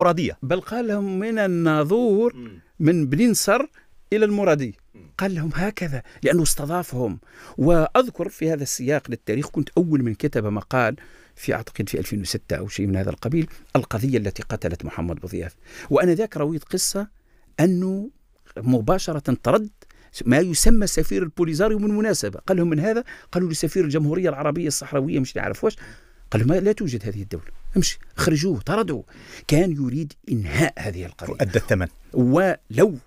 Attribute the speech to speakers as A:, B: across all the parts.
A: المراديه بل قال لهم من الناظور من بننصر الى المرادي قال لهم هكذا لانه استضافهم واذكر في هذا السياق للتاريخ كنت اول من كتب مقال في اعتقد في 2006 او شيء من هذا القبيل القضيه التي قتلت محمد بوضياف وانا ذاك رويت قصه انه مباشره ترد ما يسمى سفير البوليزاريو من مناسبة قال لهم من هذا قالوا لسفير الجمهورية العربية الصحراوية مش نعرف واش قال ما لا توجد هذه الدولة امشي خرجوه طردوه كان يريد إنهاء هذه القضية وأدى الثمن ولو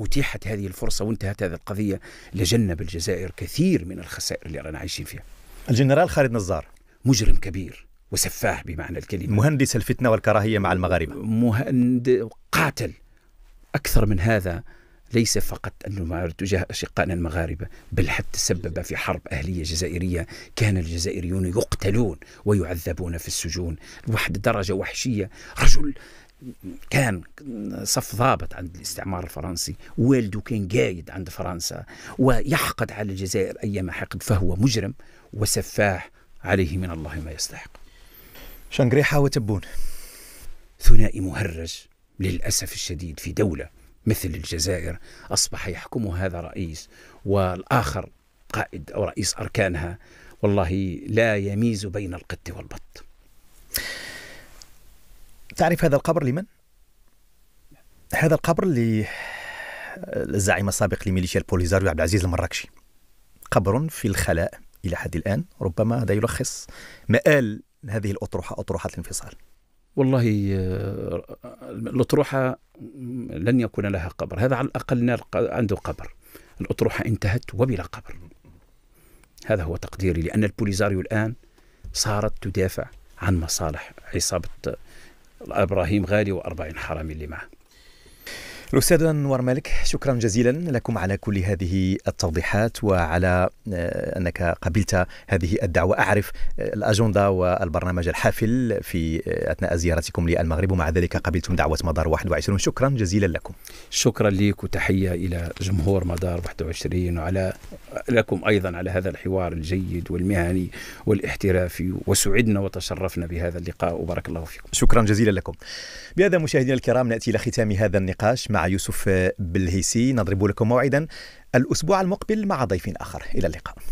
A: أتيحت هذه الفرصة وانتهت هذه القضية لجنب الجزائر كثير من الخسائر اللي رانا عايشين فيها الجنرال خالد نزار مجرم كبير وسفاح بمعنى الكلمة مهندس الفتنة والكراهية مع المغاربة مهند قاتل أكثر من هذا ليس فقط ما تجاه أشقائنا المغاربة بل حتى تسبب في حرب أهلية جزائرية كان الجزائريون يقتلون ويعذبون في السجون لواحد درجة وحشية رجل كان صف ضابط عند الاستعمار الفرنسي والده كان قايد عند فرنسا ويحقد على الجزائر أيما حقد فهو مجرم وسفاح عليه من الله ما يستحق شنقريحة وتبون ثنائي مهرج للأسف الشديد في دولة مثل الجزائر أصبح يحكم هذا رئيس والآخر قائد أو رئيس أركانها والله لا
B: يميز بين القط والبط تعرف هذا القبر لمن؟ هذا القبر للزعيم السابق لميليشيا البوليزاريو عبد العزيز المراكشي قبر في الخلاء إلى حد الآن ربما هذا يلخص مآل هذه الأطروحة أطروحة الانفصال والله آه،
A: الأطروحة لن يكون لها قبر هذا على الأقل عنده قبر الأطروحة انتهت وبلا قبر هذا هو تقديري لأن البوليزاريو الآن صارت تدافع عن مصالح عصابة إبراهيم غالي وأربعين حرامي اللي معه
B: الأستاذ أنور مالك شكرا جزيلا لكم على كل هذه التوضيحات وعلى آه، أنك قبلت هذه الدعوة أعرف آه، الأجندة والبرنامج الحافل في آه، أثناء زيارتكم للمغرب ومع ذلك قبلتم دعوة مدار 21 شكرا جزيلا لكم شكرا لك وتحية إلى جمهور مدار
A: 21 وعلى لكم أيضا على هذا الحوار الجيد والمهني
B: والاحترافي وسعدنا وتشرفنا بهذا اللقاء وبارك الله فيكم شكرا جزيلا لكم بهذا مشاهدينا الكرام نأتي إلى ختام هذا النقاش مع مع يوسف بالهيسي نضرب لكم موعدا الأسبوع المقبل مع ضيف آخر إلى اللقاء